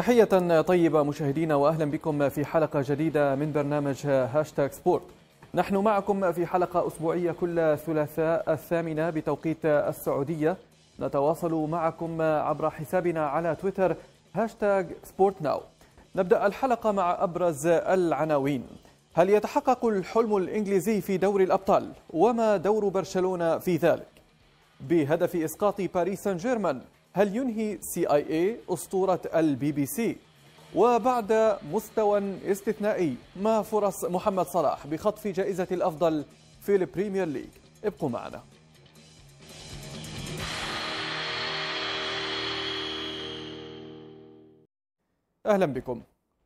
تحية طيبة مشاهدينا وأهلا بكم في حلقة جديدة من برنامج هاشتاج سبورت نحن معكم في حلقة أسبوعية كل ثلاثاء الثامنة بتوقيت السعودية نتواصل معكم عبر حسابنا على تويتر هاشتاج سبورت ناو نبدأ الحلقة مع أبرز العناوين هل يتحقق الحلم الإنجليزي في دوري الأبطال وما دور برشلونة في ذلك بهدف إسقاط باريس سان جيرمان هل ينهي سي اي اي أسطورة البي بي سي؟ وبعد مستوى استثنائي ما فرص محمد صلاح بخطف جائزة الأفضل في البريمير ليج ابقوا معنا أهلا بكم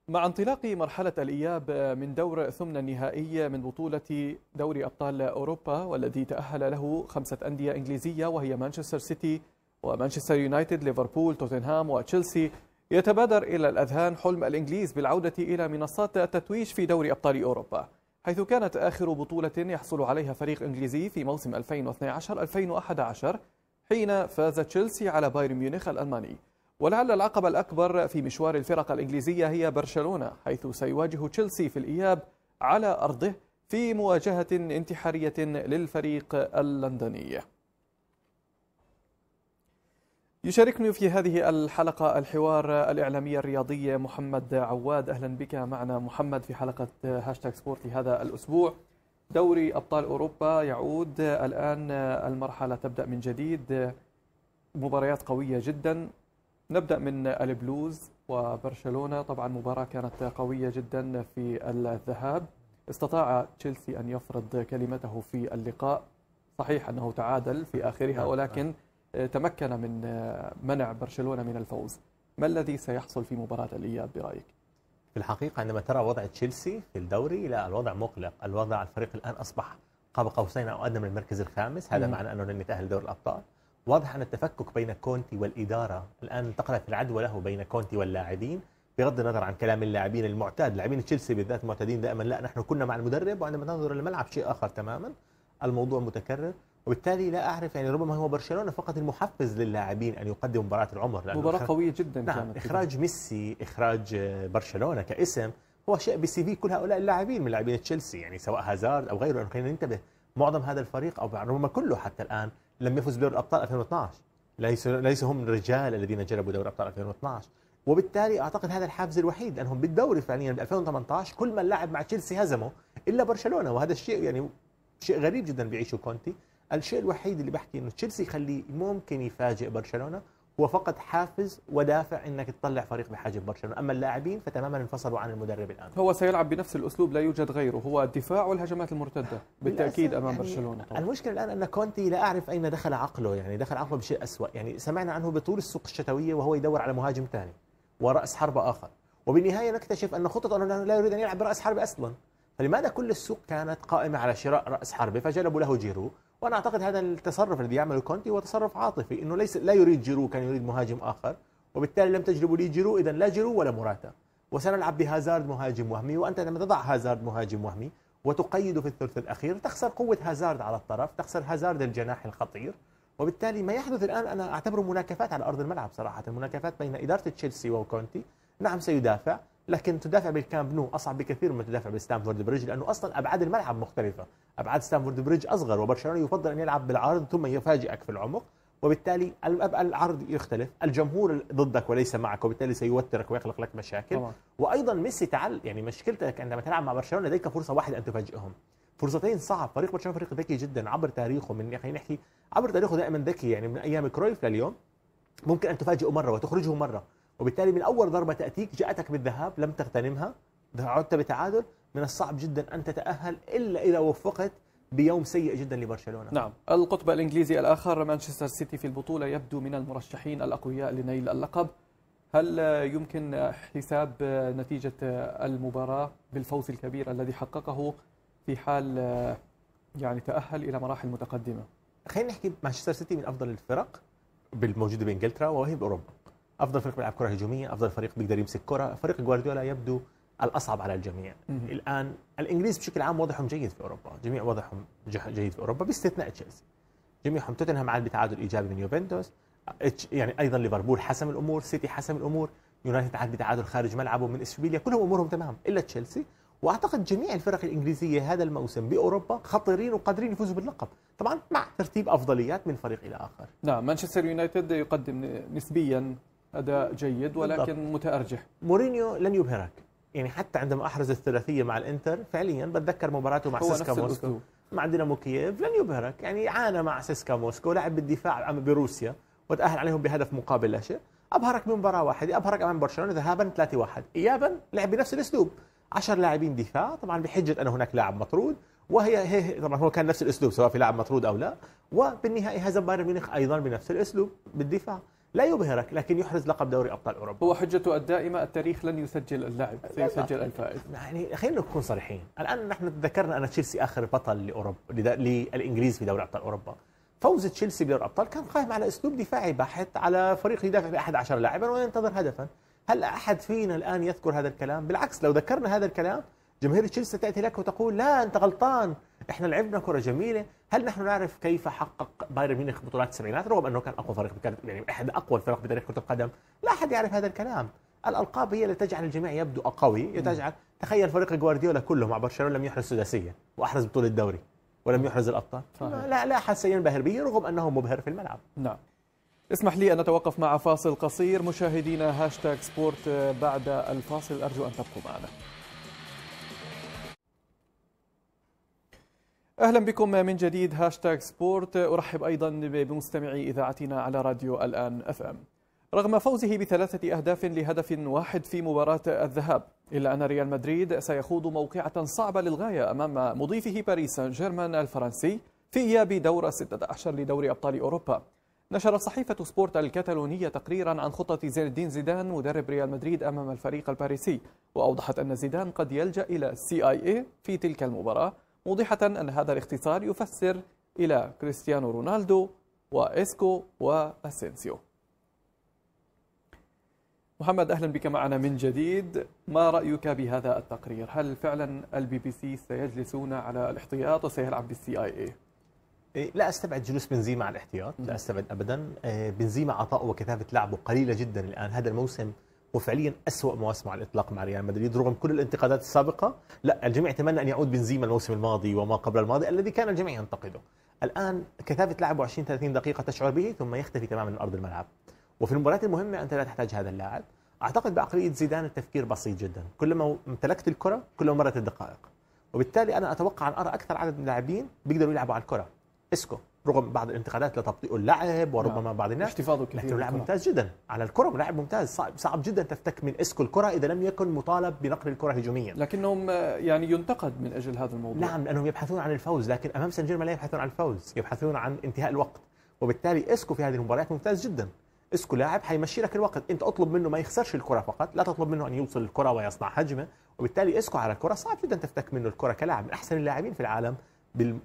مع انطلاق مرحلة الإياب من دور ثمن النهائي من بطولة دوري أبطال أوروبا والذي تأهل له خمسة أندية إنجليزية وهي مانشستر سيتي ومانشستر يونايتد ليفربول توتنهام وتشيلسي يتبادر إلى الأذهان حلم الإنجليز بالعودة إلى منصات التتويج في دوري أبطال أوروبا حيث كانت آخر بطولة يحصل عليها فريق إنجليزي في موسم 2012-2011 حين فاز تشيلسي على بايرن ميونخ الألماني ولعل العقبة الأكبر في مشوار الفرق الإنجليزية هي برشلونة حيث سيواجه تشيلسي في الإياب على أرضه في مواجهة انتحارية للفريق اللندني يشاركني في هذه الحلقة الحوار الإعلامي الرياضي محمد عواد أهلا بك معنا محمد في حلقة هاشتاج سبورت هذا الأسبوع دوري أبطال أوروبا يعود الآن المرحلة تبدأ من جديد مباريات قوية جدا نبدأ من البلوز وبرشلونة طبعا مباراة كانت قوية جدا في الذهاب استطاع تشيلسي أن يفرض كلمته في اللقاء صحيح أنه تعادل في آخرها نعم، ولكن نعم. تمكن من منع برشلونة من الفوز ما الذي سيحصل في مباراة الإياب برأيك؟ في الحقيقة عندما ترى وضع تشيلسي في الدوري لا الوضع مقلق الوضع الفريق الآن أصبح قاب قوسين أو أدنى من المركز الخامس هذا معنى أنه لن يتأهل دور الأبطال واضح أن التفكك بين كونتي والإدارة الآن انتقلت العدوى له بين كونتي واللاعبين بغض النظر عن كلام اللاعبين المعتاد لاعبين تشيلسي بالذات معتادين دائما لا نحن كنا مع المدرب وعندما تنظر الملعب شيء آخر تماما الموضوع متكرر وبالتالي لا اعرف يعني ربما هو برشلونه فقط المحفز للاعبين ان يقدموا مباراه العمر لأنه مباراه قويه جدا نعم كانت اخراج كده. ميسي اخراج آه، برشلونه كاسم هو شيء بسي في كل هؤلاء اللاعبين من لاعبين تشيلسي يعني سواء هازارد او غيره خلينا ننتبه معظم هذا الفريق او ربما كله حتى الان لم يفز بدوري الابطال 2012 ليس ليس هم الرجال الذين جلبوا دوري ابطال 2012 وبالتالي اعتقد هذا الحافز الوحيد انهم بالدوري فعليا ب 2018 كل من لعب مع تشيلسي هزمه الا برشلونه وهذا الشيء يعني شيء غريب جدا بيعيشه كونتي الشيء الوحيد اللي بحكي انه تشيلسي يخليه ممكن يفاجئ برشلونه هو فقط حافز ودافع انك تطلع فريق بحجم برشلونه، اما اللاعبين فتماما انفصلوا عن المدرب الان. هو سيلعب بنفس الاسلوب لا يوجد غيره، هو الدفاع والهجمات المرتده بالتاكيد امام يعني برشلونه. طبعا. المشكله الان ان كونتي لا اعرف اين دخل عقله، يعني دخل عقله بشيء أسوأ يعني سمعنا عنه بطول السوق الشتويه وهو يدور على مهاجم ثاني وراس حرب اخر، وبالنهايه نكتشف ان خطته انه لا يريد ان يلعب براس حرب اصلا. فلماذا كل السوق كانت قائمه على شراء راس حربه فجلبوا له جيرو وانا اعتقد هذا التصرف الذي يعمله كونتي هو تصرف عاطفي انه ليس لا يريد جيرو كان يريد مهاجم اخر وبالتالي لم تجلبوا لي جيرو اذا لا جيرو ولا مراتا وسنلعب بهازارد مهاجم وهمي وانت لما تضع هازارد مهاجم وهمي وتقيده في الثلث الاخير تخسر قوه هازارد على الطرف تخسر هازارد الجناح الخطير وبالتالي ما يحدث الان انا اعتبره مناكفات على ارض الملعب صراحه مناكفات بين اداره تشيلسي وكونتي نعم سيدافع لكن تدافع بالكامب نو اصعب بكثير من تدافع بستانفورد بريدج لانه اصلا ابعاد الملعب مختلفه، ابعاد ستانفورد بريدج اصغر وبرشلونه يفضل ان يلعب بالعرض ثم يفاجئك في العمق، وبالتالي العرض يختلف، الجمهور ضدك وليس معك وبالتالي سيوترك ويخلق لك مشاكل، طبعا. وايضا ميسي تعال يعني مشكلتك عندما تلعب مع برشلونه لديك فرصه واحده ان تفاجئهم، فرصتين صعب فريق برشلونه فريق ذكي جدا عبر تاريخه من خلينا يعني نحكي عبر تاريخه دائما ذكي يعني من ايام كرويف لليوم ممكن ان تفاجئه مره وتخرجه مره وبالتالي من اول ضربه تاتيك جاءتك بالذهاب لم تغتنمها عدت بتعادل من الصعب جدا ان تتاهل الا اذا وفقت بيوم سيء جدا لبرشلونه نعم القطب الانجليزي الاخر مانشستر سيتي في البطوله يبدو من المرشحين الاقوياء لنيل اللقب هل يمكن حساب نتيجه المباراه بالفوز الكبير الذي حققه في حال يعني تاهل الى مراحل متقدمه خلينا نحكي مانشستر سيتي من افضل الفرق بالموجوده بانجلترا وهي باوروبا افضل فريق بيلعب كره هجوميه افضل فريق بيقدر يمسك كره فريق جوارديولا يبدو الاصعب على الجميع الان الانجليز بشكل عام وضعهم جيد في اوروبا جميع وضعهم جيد في اوروبا باستثناء تشيلسي جميعهم توتنهام عاد بتعادل ايجابي من يوفنتوس يعني ايضا ليفربول حسم الامور سيتي حسم الامور يونايتد عاد بتعادل خارج ملعبه من اشبيليا كلهم امورهم تمام الا تشيلسي واعتقد جميع الفرق الانجليزيه هذا الموسم باوروبا خطيرين وقادرين يفوزوا باللقب طبعا مع ترتيب افضليات من فريق الى اخر نعم مانشستر يونايتد يقدم نسبيا اداء جيد ولكن متارجح مورينيو لن يبهرك يعني حتى عندما احرز الثلاثيه مع الانتر فعليا بتذكر مباراته مع سيسكا موسكو مع دينامو كييف لن يبهرك يعني عانى مع سيسكا موسكو لعب بالدفاع بروسيا وتاهل عليهم بهدف مقابل لا شيء ابهرك بمباراه واحده ابهرك امام برشلونه ذهابا 3-1 ايابا لعب بنفس الاسلوب 10 لاعبين دفاع طبعا بحجه ان هناك لاعب مطرود وهي هي طبعا هو كان نفس الاسلوب سواء في لاعب مطرود او لا وبالنهايه هزم بايرن ميونخ ايضا بنفس الاسلوب بالدفاع لا يبهرك لكن يحرز لقب دوري ابطال اوروبا هو حجته الدائمه التاريخ لن يسجل اللاعب سيسجل الفائز يعني خلينا نكون صريحين الان نحن تذكرنا ان تشيلسي اخر بطل لاوروبا للانجليز في دوري ابطال اوروبا فوز تشيلسي بدوري الابطال كان قائم على اسلوب دفاعي بحت على فريق يدافع ب 11 لاعبا وينتظر هدفا هل احد فينا الان يذكر هذا الكلام بالعكس لو ذكرنا هذا الكلام جماهير تشيلسي تاتي لك وتقول لا انت غلطان احنا لعبنا كره جميله هل نحن نعرف كيف حقق بايرن ميونخ بطولات السبعينات رغم انه كان اقوى فريق كان يعني احد اقوى الفرق بتاريخ كره القدم لا احد يعرف هذا الكلام الالقاب هي التي تجعل الجميع يبدو قوي تجعل تخيل فريق جوارديولا كله مع برشلونه لم يحرز سداسيه واحرز بطوله الدوري ولم يحرز الابطال لا لا احد سينبهر به رغم انه مبهر في الملعب نعم اسمح لي أن نتوقف مع فاصل قصير مشاهدينا هاشتاج سبورت بعد الفاصل أرجو أن تبقوا معنا اهلا بكم من جديد هاشتاج سبورت ارحب ايضا بمستمعي اذاعتنا على راديو الان اف ام. رغم فوزه بثلاثه اهداف لهدف واحد في مباراه الذهاب الا ان ريال مدريد سيخوض موقعه صعبه للغايه امام مضيفه باريس سان جيرمان الفرنسي في اياب دور 16 لدوري ابطال اوروبا. نشرت صحيفة سبورت الكتالونية تقريرا عن خطة زين الدين زيدان مدرب ريال مدريد أمام الفريق الباريسي وأوضحت أن زيدان قد يلجأ إلى السي آي إيه في تلك المباراة موضحة أن هذا الاختصار يفسر إلى كريستيانو رونالدو وإسكو وأسينسيو محمد أهلا بك معنا من جديد ما رأيك بهذا التقرير هل فعلا البي بي سي سيجلسون على الاحتياط وسيلعب بالسي آي اي؟ إيه، لا استبعد جلوس بنزيما على الاحتياط لا استبعد ابدا إيه، بنزيما عطاؤه وكثافه لعبه قليله جدا الان هذا الموسم وفعليا أسوأ مواسمه على الإطلاق مع ريال مدريد رغم كل الانتقادات السابقة لا الجميع يتمنى أن يعود بنزيما الموسم الماضي وما قبل الماضي الذي كان الجميع ينتقده الآن كثافة لعبه 20 30 دقيقة تشعر به ثم يختفي تماما من أرض الملعب وفي المباريات المهمة أنت لا تحتاج هذا اللاعب أعتقد بعقلية زيدان التفكير بسيط جدا كلما امتلكت الكرة كلما مرت الدقائق وبالتالي أنا أتوقع أن أرى أكثر عدد من اللاعبين بيقدروا يلعبوا على الكرة اسكو رغم بعض الانتقادات لتبطئ اللعب وربما نعم. بعض الناس احتفاظه كثير لكنه لاعب ممتاز جدا على الكره لاعب ممتاز صعب, صعب جدا تفتك من اسكو الكره اذا لم يكن مطالب بنقل الكره هجوميا لكنهم آه، يعني ينتقد من اجل هذا الموضوع نعم لانهم يبحثون عن الفوز لكن امام سان جيرمان لا يبحثون عن الفوز يبحثون عن انتهاء الوقت وبالتالي اسكو في هذه المباريات ممتاز جدا اسكو لاعب حيمشي لك الوقت انت اطلب منه ما يخسرش الكره فقط لا تطلب منه ان يوصل الكره ويصنع هجمه وبالتالي اسكو على الكره صعب جدا تفتك منه الكره كلاعب من احسن اللاعبين في العالم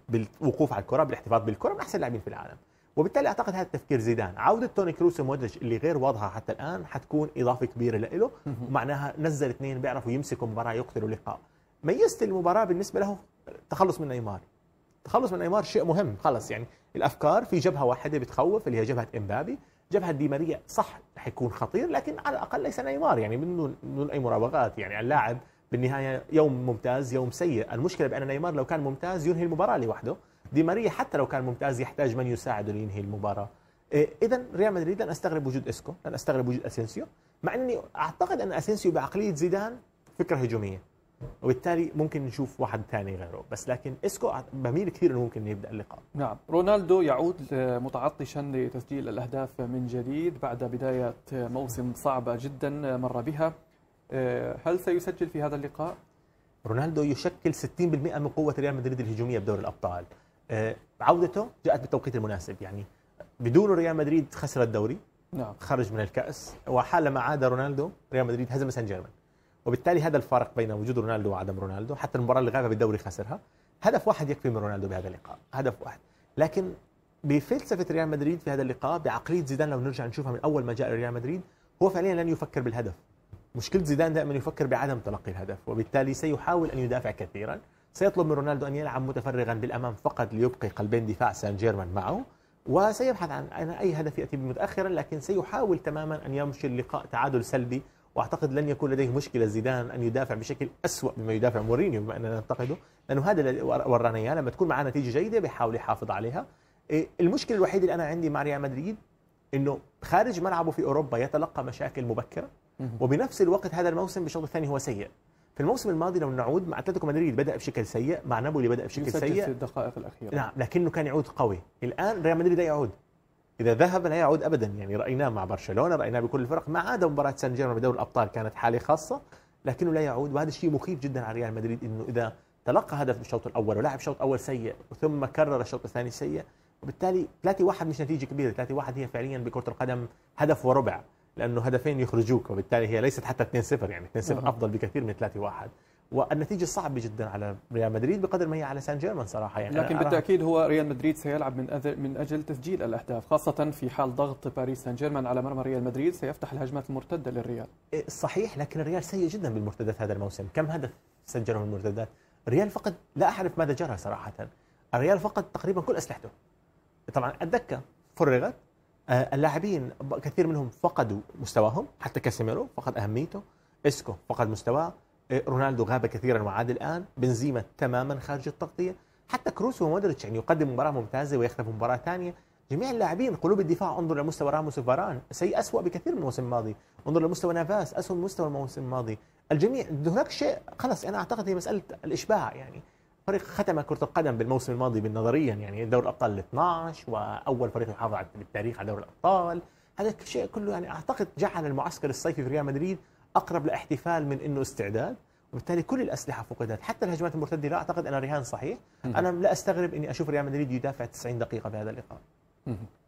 بالوقوف على الكره بالاحتفاظ بالكره من احسن اللاعبين في العالم وبالتالي اعتقد هذا التفكير زيدان عوده توني كروس ومودريتش اللي غير واضحه حتى الان حتكون اضافه كبيره له ومعناها نزل اثنين بيعرفوا يمسكوا مباراه يقتلوا لقاء ميزت المباراه بالنسبه له التخلص من نيمار التخلص من نيمار شيء مهم خلص يعني الافكار في جبهه واحده بتخوف اللي هي جبهه امبابي جبهه دي ماريا صح حيكون خطير لكن على الاقل ليس نيمار يعني من دون اي مراوغات يعني اللاعب بالنهايه يوم ممتاز يوم سيء المشكله بان نيمار لو كان ممتاز ينهي المباراه لوحده دي ماريا حتى لو كان ممتاز يحتاج من يساعده لينهي المباراه إيه، اذا ريال مدريد لن استغرب وجود اسكو لن استغرب وجود اسينسيو مع اني اعتقد ان اسينسيو بعقليه زيدان فكره هجوميه وبالتالي ممكن نشوف واحد ثاني غيره بس لكن اسكو بميل كثير انه ممكن يبدا اللقاء نعم رونالدو يعود متعطشا لتسجيل الاهداف من جديد بعد بدايه موسم صعبه جدا مر بها آه، هل سيسجل في هذا اللقاء؟ رونالدو يشكل 60% من قوه ريال مدريد الهجوميه بدوري الابطال آه، عودته جاءت بالتوقيت المناسب يعني بدون ريال مدريد خسر الدوري نعم. خرج من الكاس وحالما عاد رونالدو ريال مدريد هزم سان جيرمان وبالتالي هذا الفارق بين وجود رونالدو وعدم رونالدو حتى المباراه اللي غابها بالدوري خسرها هدف واحد يكفي من رونالدو بهذا اللقاء هدف واحد لكن بفلسفه ريال مدريد في هذا اللقاء بعقليه زيدان لو نرجع نشوفها من اول ما جاء ريال مدريد هو فعليا لن يفكر بالهدف مشكله زيدان دائما يفكر بعدم تلقي الهدف وبالتالي سيحاول ان يدافع كثيرا سيطلب من رونالدو ان يلعب متفرغا بالامام فقط ليبقي قلبين دفاع سان جيرمان معه وسيبحث عن اي هدف ياتي متاخرا لكن سيحاول تماما ان يمشي اللقاء تعادل سلبي واعتقد لن يكون لديه مشكله زيدان ان يدافع بشكل اسوا مما يدافع مورينيو بما اننا ننتقده لانه هذا اللي ورانا اياه لما تكون معاه نتيجه جيده بيحاول يحافظ عليها إيه، المشكله الوحيده اللي انا عندي مع ريال مدريد انه خارج ملعبه في اوروبا يتلقى مشاكل مبكره وبنفس الوقت هذا الموسم بشوط الثاني هو سيء في الموسم الماضي لو نعود مع اتلتيكو مدريد بدا بشكل سيء مع نابولي بدا بشكل سيء في الدقائق الاخيره نعم لكنه كان يعود قوي الان ريال مدريد لا يعود اذا ذهب لا يعود ابدا يعني رايناه مع برشلونه رايناه بكل الفرق ما عدا مباراه سان جيرمان بدوري الابطال كانت حاله خاصه لكنه لا يعود وهذا الشيء مخيف جدا على ريال مدريد انه اذا تلقى هدف بالشوط الاول ولعب شوط اول سيء وثم كرر الشوط الثاني سيء وبالتالي 3-1 مش نتيجه كبيره 3-1 هي فعليا بكره القدم هدف وربع لانه هدفين يخرجوك وبالتالي هي ليست حتى 2-0 يعني 2-0 افضل بكثير من 3-1 والنتيجه صعبه جدا على ريال مدريد بقدر ما هي على سان جيرمان صراحه يعني لكن بالتاكيد هو ريال مدريد سيلعب من أجل من اجل تسجيل الاهداف خاصه في حال ضغط باريس سان جيرمان على مرمى ريال مدريد سيفتح الهجمات المرتده للريال إيه، صحيح لكن الريال سيء جدا بالمرتدات هذا الموسم كم هدف سجله من المرتدات الريال فقد لا اعرف ماذا جرى صراحه الريال فقد تقريبا كل اسلحته طبعا الدكه فرغت آه، اللاعبين كثير منهم فقدوا مستواهم حتى كاسيميرو فقد اهميته اسكو فقد مستواه آه، رونالدو غاب كثيرا وعاد الان بنزيما تماما خارج التغطيه حتى كروس ومودريتش يعني يقدم مباراه ممتازه ويختفى مباراه ثانيه جميع اللاعبين قلوب الدفاع انظر لمستوى راموس وفاران سيء اسوء بكثير من الموسم الماضي انظر لمستوى نافاس اسوء من مستوى الموسم الماضي الجميع هناك شيء خلص انا اعتقد هي مساله الاشباع يعني فريق ختم كرة القدم بالموسم الماضي بالنظريا يعني دور الأبطال ال 12 وأول فريق يحافظ بالتاريخ على دور الأبطال هذا الشيء كله يعني أعتقد جعل المعسكر الصيفي في ريال مدريد أقرب لاحتفال من أنه استعداد وبالتالي كل الأسلحة فقدت حتى الهجمات المرتدة لا أعتقد أن رهان صحيح أنا لا أستغرب أني أشوف ريال مدريد يدافع 90 دقيقة في هذا اللقاء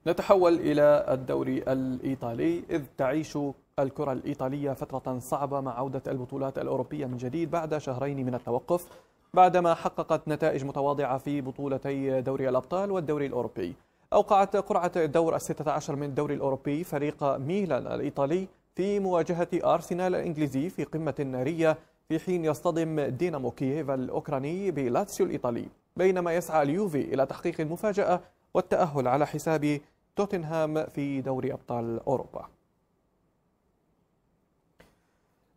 نتحول إلى الدوري الإيطالي إذ تعيش الكرة الإيطالية فترة صعبة مع عودة البطولات الأوروبية من جديد بعد شهرين من التوقف بعدما حققت نتائج متواضعة في بطولتي دوري الأبطال والدوري الأوروبي أوقعت قرعة الدور الستة عشر من الدوري الأوروبي فريق ميلان الإيطالي في مواجهة أرسنال الإنجليزي في قمة نارية في حين يصطدم دينامو كييف الأوكراني بلاتسيو الإيطالي بينما يسعى اليوفي إلى تحقيق المفاجأة والتأهل على حساب توتنهام في دوري أبطال أوروبا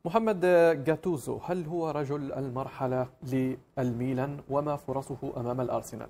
محمد جاتوزو هل هو رجل المرحلة للميلان وما فرصه أمام الأرسنال؟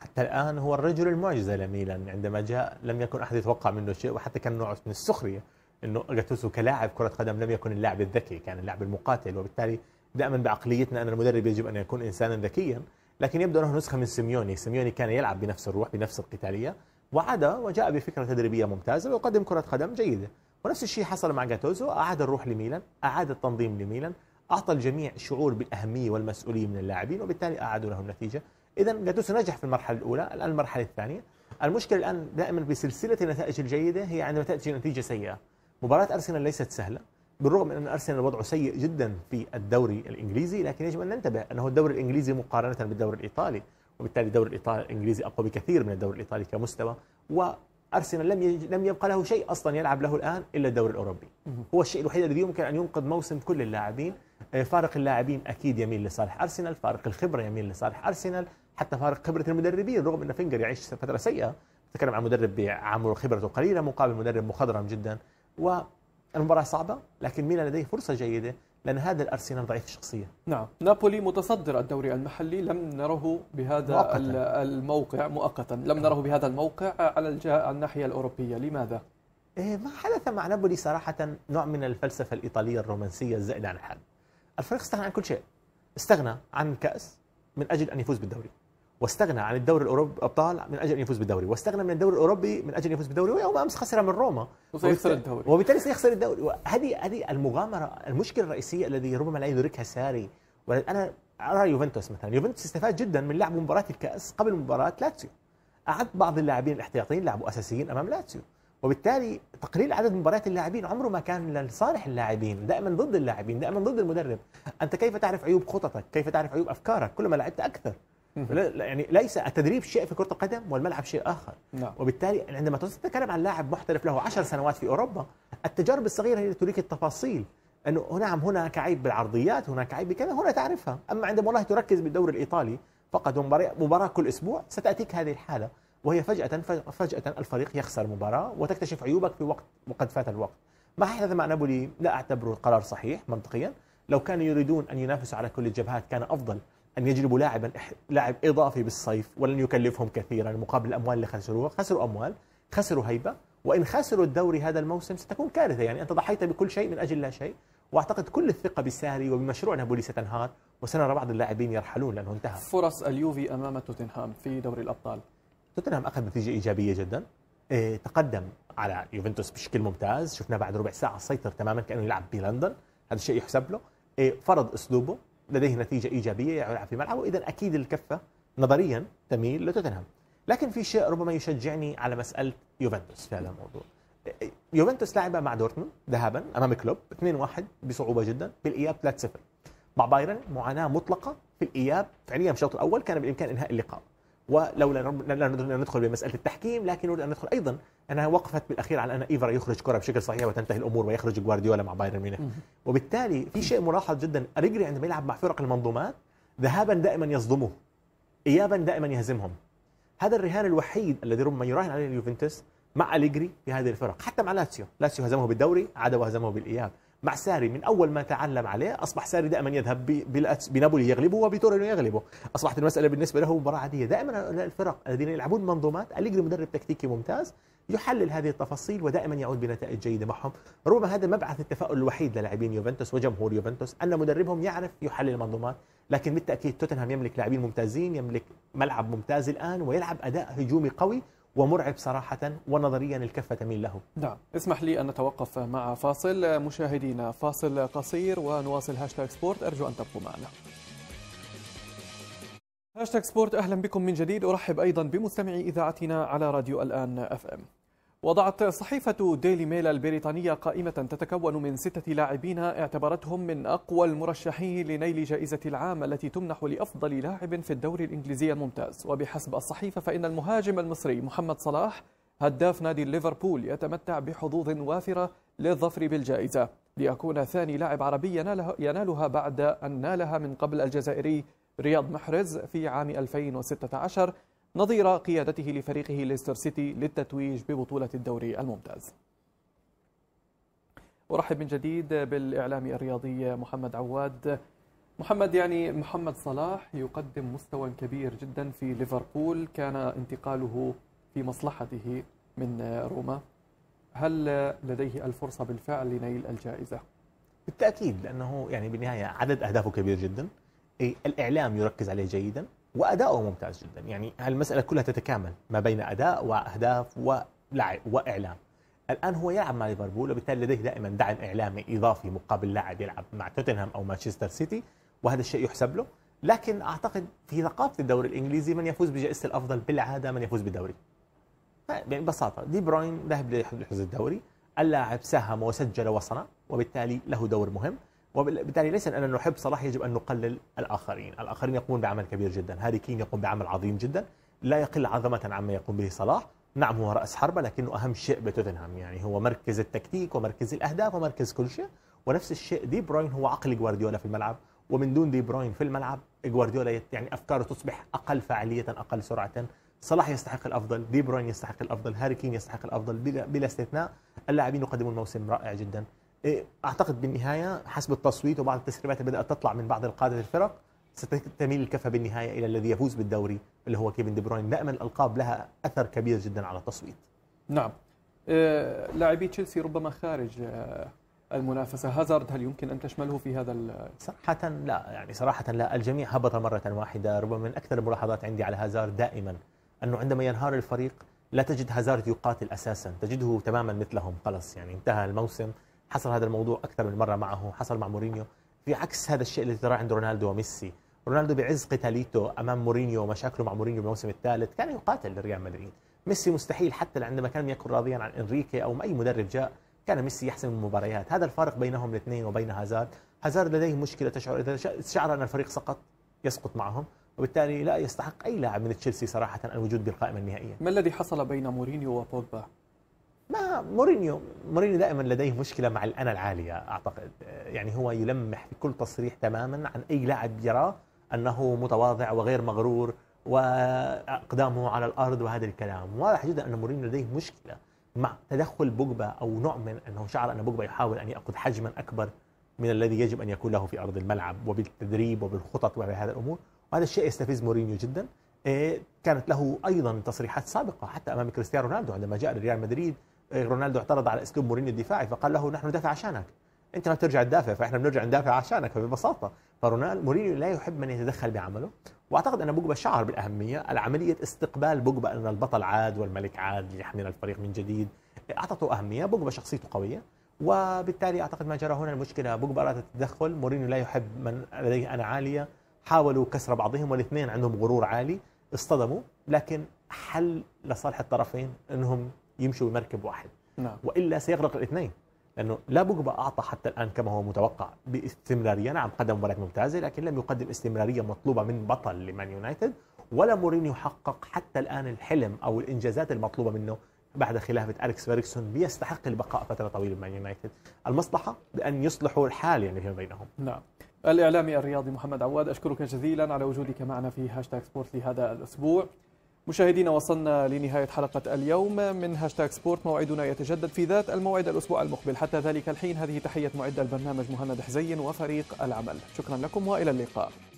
حتى الآن هو الرجل المعجزة لميلان عندما جاء لم يكن أحد يتوقع منه شيء وحتى كان نوع من السخرية أنه جاتوزو كلاعب كرة قدم لم يكن اللاعب الذكي كان اللاعب المقاتل وبالتالي دائما بعقليتنا أن المدرب يجب أن يكون إنسانا ذكيا لكن يبدو أنه نسخة من سيميوني سيميوني كان يلعب بنفس الروح بنفس القتالية وعاد وجاء بفكرة تدريبية ممتازة ويقدم كرة قدم جيدة ونفس الشيء حصل مع جاتوزو اعاد الروح لميلان اعاد التنظيم لميلان اعطى الجميع شعور بالاهميه والمسؤوليه من اللاعبين وبالتالي اعادوا له النتيجه اذا جاتوزو نجح في المرحله الاولى الان المرحله الثانيه المشكله الان دائما بسلسله النتائج الجيده هي عندما تاتي نتيجه سيئه مباراه ارسنال ليست سهله بالرغم من ان ارسنال وضعه سيء جدا في الدوري الانجليزي لكن يجب ان ننتبه انه الدوري الانجليزي مقارنه بالدوري الايطالي وبالتالي الدوري الايطالي الانجليزي اقوى بكثير من الدوري الايطالي كمستوى أرسنال لم لم يبقى له شيء أصلا يلعب له الآن إلا الدوري الأوروبي هو الشيء الوحيد الذي يمكن أن ينقذ موسم كل اللاعبين آه، فارق اللاعبين أكيد يميل لصالح أرسنال فارق الخبرة يميل لصالح أرسنال حتى فارق خبرة المدربين رغم أن فينجر يعيش فترة سيئة نتكلم عن مدرب عمره خبرته قليلة مقابل مدرب مخضرم جدا والمباراة صعبة لكن ميلان لديه فرصة جيدة لأن هذا الأرسنال ضعيف الشخصية نعم نابولي متصدر الدوري المحلي لم نره بهذا مؤقتاً. الموقع مؤقتا لم نره بهذا الموقع على الناحية الأوروبية لماذا؟ إيه ما حدث مع نابولي صراحة نوع من الفلسفة الإيطالية الرومانسية الزائدة عن الحد الفريق استغنى عن كل شيء استغنى عن الكأس من أجل أن يفوز بالدوري واستغنى عن الدوري الاوروبي ابطال من اجل ان يفوز بالدوري واستغنى من الدوري الاوروبي من اجل ان يفوز بالدوري ويوم امس خسر من روما وسيخسر الدوري وبالتالي سيخسر الدوري هذه هذه المغامره المشكله الرئيسيه الذي ربما لا يدركها ساري انا ارى يوفنتوس مثلا يوفنتوس استفاد جدا من لعب مباراه الكاس قبل مباراه لاتسيو اعد بعض اللاعبين الاحتياطيين لعبوا اساسيين امام لاتسيو وبالتالي تقليل عدد مباريات اللاعبين عمره ما كان لصالح اللاعبين دائما ضد اللاعبين دائما ضد المدرب انت كيف تعرف عيوب خططك كيف تعرف عيوب افكارك كلما لعبت اكثر لا يعني ليس التدريب شيء في كره القدم والملعب شيء اخر نعم. وبالتالي عندما تتكلم عن لاعب محترف له 10 سنوات في اوروبا التجارب الصغيره هي تريك التفاصيل انه نعم هناك عيب بالعرضيات هناك عيب بكذا هنا تعرفها اما عندما والله تركز بالدوري الايطالي فقط مباراه كل اسبوع ستاتيك هذه الحاله وهي فجاه فجاه الفريق يخسر مباراه وتكتشف عيوبك في وقت وقد فات الوقت ما حدث مع نابولي لا اعتبره قرار صحيح منطقيا لو كانوا يريدون ان ينافسوا على كل الجبهات كان افضل أن يجلبوا لاعبا لاعب إضافي بالصيف ولن يكلفهم كثيرا مقابل الأموال اللي خسروها خسروا أموال خسروا هيبة وإن خسروا الدوري هذا الموسم ستكون كارثة يعني أنت ضحيت بكل شيء من أجل لا شيء واعتقد كل الثقه بساري وبمشروع نابولي ستنهار وسنرى بعض اللاعبين يرحلون لانه انتهى فرص اليوفي امام توتنهام في دوري الابطال توتنهام اخذ نتيجه ايجابيه جدا إيه، تقدم على يوفنتوس بشكل ممتاز شفنا بعد ربع ساعه سيطر تماما كانه يلعب بلندن هذا الشيء يحسب له إيه، فرض اسلوبه لديه نتيجه ايجابيه يلعب يعني في ملعبه اذا اكيد الكفه نظريا تميل لتوتنهام لكن في شيء ربما يشجعني على مساله يوفنتوس في هذا الموضوع يوفنتوس لعب مع دورتموند ذهابا امام كلوب 2-1 بصعوبه جدا بالاياب 3-0 مع بايرن معاناه مطلقه في الاياب فعليا في الشوط الاول كان بالامكان انهاء اللقاء ولولا لا ندخل بمساله التحكيم لكن نريد ان ندخل ايضا انا وقفت بالاخير على ان ايفرا يخرج كره بشكل صحيح وتنتهي الامور ويخرج جوارديولا مع بايرن ميونخ وبالتالي في شيء ملاحظ جدا اريجري عندما يلعب مع فرق المنظومات ذهابا دائما يصدمه ايابا دائما يهزمهم هذا الرهان الوحيد الذي ربما يراهن عليه اليوفنتوس مع أليجري في هذه الفرق حتى مع لاتسيو لاتسيو هزمه بالدوري عاد وهزمه بالاياب مع ساري من أول ما تعلم عليه أصبح ساري دائما يذهب بنابولي يغلبه وبتورينو يغلبه أصبحت المسألة بالنسبة له مباراة عادية دائما الفرق الذين يلعبون منظومات أليجري مدرب تكتيكي ممتاز يحلل هذه التفاصيل ودائما يعود بنتائج جيدة معهم ربما هذا مبعث التفاؤل الوحيد للاعبين يوفنتوس وجمهور يوفنتوس أن مدربهم يعرف يحلل المنظومات لكن بالتأكيد توتنهام يملك لاعبين ممتازين يملك ملعب ممتاز الآن ويلعب أداء هجومي قوي ومرعب صراحة ونظريا الكفة تميل له نعم اسمح لي أن نتوقف مع فاصل مشاهدينا فاصل قصير ونواصل هاشتاج سبورت أرجو أن تبقوا معنا هاشتاج سبورت أهلا بكم من جديد أرحب أيضا بمستمعي إذاعتنا على راديو الآن أف أم وضعت صحيفة ديلي ميل البريطانية قائمة تتكون من ستة لاعبين اعتبرتهم من أقوى المرشحين لنيل جائزة العام التي تمنح لأفضل لاعب في الدوري الإنجليزي الممتاز وبحسب الصحيفة فإن المهاجم المصري محمد صلاح هداف نادي ليفربول يتمتع بحظوظ وافرة للظفر بالجائزة ليكون ثاني لاعب عربي ينالها بعد أن نالها من قبل الجزائري رياض محرز في عام 2016 نظير قيادته لفريقه ليستر سيتي للتتويج ببطولة الدوري الممتاز أرحب من جديد بالإعلامي الرياضي محمد عواد محمد يعني محمد صلاح يقدم مستوى كبير جدا في ليفربول كان انتقاله في مصلحته من روما هل لديه الفرصة بالفعل لنيل الجائزة؟ بالتأكيد لأنه يعني بالنهاية عدد أهدافه كبير جدا إيه، الإعلام يركز عليه جيدا واداؤه ممتاز جدا يعني هالمساله كلها تتكامل ما بين اداء واهداف ولعب واعلام الان هو يلعب مع ليفربول وبالتالي لديه دائما دعم اعلامي اضافي مقابل لاعب يلعب مع توتنهام او مانشستر سيتي وهذا الشيء يحسب له لكن اعتقد في ثقافه الدوري الانجليزي من يفوز بجائزه الافضل بالعاده من يفوز بالدوري يعني ببساطه دي بروين ذهب لحفظ الدوري اللاعب ساهم وسجل وصنع وبالتالي له دور مهم وبالتالي ليس أننا نحب صلاح يجب أن نقلل الآخرين الآخرين يقومون بعمل كبير جدا هاري كين يقوم بعمل عظيم جدا لا يقل عظمة عما يقوم به صلاح نعم هو رأس حربة لكنه أهم شيء بتوتنهام يعني هو مركز التكتيك ومركز الأهداف ومركز كل شيء ونفس الشيء دي بروين هو عقل جوارديولا في الملعب ومن دون دي بروين في الملعب جوارديولا يعني أفكاره تصبح أقل فعالية أقل سرعة صلاح يستحق الافضل دي بروين يستحق الافضل هاري كين يستحق الافضل بلا, بلا استثناء اللاعبين يقدمون موسم رائع جدا إيه، اعتقد بالنهايه حسب التصويت وبعض التسريبات اللي بدات تطلع من بعض القاده الفرق ستميل الكفه بالنهايه الى الذي يفوز بالدوري اللي هو كيفن دي بروين دائما الالقاب لها اثر كبير جدا على التصويت نعم إيه، لاعبي تشيلسي ربما خارج آه، المنافسه هازارد هل يمكن ان تشمله في هذا صراحه لا يعني صراحه لا الجميع هبط مره واحده ربما من اكثر الملاحظات عندي على هازارد دائما انه عندما ينهار الفريق لا تجد هازارد يقاتل اساسا تجده تماما مثلهم خلص يعني انتهى الموسم حصل هذا الموضوع اكثر من مره معه حصل مع مورينيو في عكس هذا الشيء اللي تراه عند رونالدو وميسي رونالدو بعز قتاليته امام مورينيو ومشاكله مع مورينيو بالموسم الثالث كان يقاتل لريال مدريد ميسي مستحيل حتى عندما كان يكن راضيا عن انريكي او اي مدرب جاء كان ميسي يحسم المباريات هذا الفارق بينهم الاثنين وبين هازارد هازارد لديه مشكله تشعر اذا شعر ان الفريق سقط يسقط معهم وبالتالي لا يستحق اي لاعب من تشيلسي صراحه الوجود بالقائمه النهائيه ما الذي حصل بين مورينيو وبوجبا ما مورينيو مورينيو دائما لديه مشكله مع الانا العاليه اعتقد يعني هو يلمح بكل تصريح تماما عن اي لاعب يراه انه متواضع وغير مغرور واقدامه على الارض وهذا الكلام واضح جدا ان مورينيو لديه مشكله مع تدخل بوجبا او نوع من انه شعر ان بوجبا يحاول ان ياخذ حجما اكبر من الذي يجب ان يكون له في ارض الملعب وبالتدريب وبالخطط وبهذا الامور وهذا الشيء يستفز مورينيو جدا إيه، كانت له ايضا تصريحات سابقه حتى امام كريستيانو رونالدو عندما جاء لريال مدريد رونالدو اعترض على اسلوب مورينيو الدفاعي فقال له نحن ندافع عشانك انت ما ترجع تدافع فاحنا بنرجع ندافع عشانك فببساطه فرونالدو مورينيو لا يحب من يتدخل بعمله واعتقد ان بوجبا شعر بالاهميه عمليه استقبال بوجبا ان البطل عاد والملك عاد ليحمل الفريق من جديد اعطته اهميه بوجبا شخصيته قويه وبالتالي اعتقد ما جرى هنا المشكله بوجبا اراد التدخل مورينيو لا يحب من لديه انا عاليه حاولوا كسر بعضهم والاثنين عندهم غرور عالي اصطدموا لكن حل لصالح الطرفين انهم يمشوا بمركب واحد نعم. والا سيغرق الاثنين لانه لا بوجبا اعطى حتى الان كما هو متوقع باستمراريه نعم قدم مباريات ممتازه لكن لم يقدم استمراريه مطلوبه من بطل لمان يونايتد ولا مورينيو حقق حتى الان الحلم او الانجازات المطلوبه منه بعد خلافه اليكس فيرجسون بيستحق البقاء فتره طويله مع يونايتد المصلحه بان يصلحوا الحال يعني فيما بينهم نعم الاعلامي الرياضي محمد عواد اشكرك جزيلا على وجودك معنا في هاشتاج سبورت لهذا الاسبوع مشاهدينا وصلنا لنهاية حلقة اليوم من هاشتاغ سبورت موعدنا يتجدد في ذات الموعد الأسبوع المقبل حتى ذلك الحين هذه تحية معدة البرنامج مهند حزين وفريق العمل شكرا لكم وإلى اللقاء